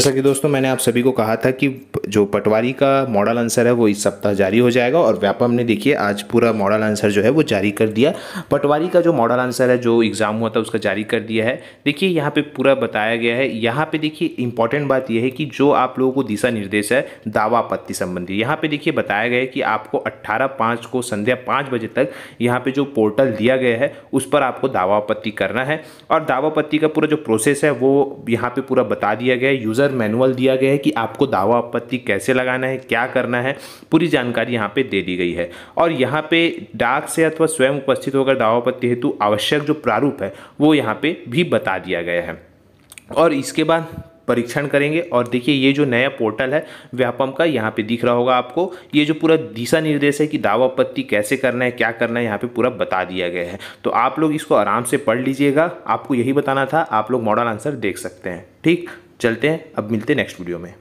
जैसा कि दोस्तों मैंने आप सभी को कहा था कि जो पटवारी का मॉडल आंसर है वो इस सप्ताह जारी हो जाएगा और व्यापम ने देखिए आज पूरा मॉडल आंसर जो है वो जारी कर दिया पटवारी का जो मॉडल आंसर है जो एग्ज़ाम हुआ था उसका जारी कर दिया है देखिए यहाँ पे पूरा बताया गया है यहाँ पे देखिए इंपॉर्टेंट बात यह है कि जो आप लोगों को दिशा निर्देश है दावा आपत्ति संबंधी यहाँ पे देखिए बताया गया है कि आपको अट्ठारह पाँच को संध्या पाँच बजे तक यहाँ पे जो पोर्टल दिया गया है उस पर आपको दावा आपत्ति करना है और दावा आपत्ति का पूरा जो प्रोसेस है वो यहाँ पे पूरा बता दिया गया है यूज़र मैनुअल दिया गया है कि आपको दावा आपत्ति कि कैसे लगाना है क्या करना है पूरी जानकारी यहाँ पे दे दी गई है और यहाँ पे डाक से अथवा स्वयं उपस्थित होकर दावापत्ति हेतु आवश्यक जो प्रारूप है वो यहाँ पे भी बता दिया गया है और इसके बाद परीक्षण करेंगे और देखिए ये जो नया पोर्टल है व्यापम का यहाँ पे दिख रहा होगा आपको ये जो पूरा दिशा निर्देश है कि दावा आपत्ति कैसे करना है क्या करना है यहाँ पे पूरा बता दिया गया है तो आप लोग इसको आराम से पढ़ लीजिएगा आपको यही बताना था आप लोग मॉडल आंसर देख सकते हैं ठीक चलते हैं अब मिलते हैं नेक्स्ट वीडियो में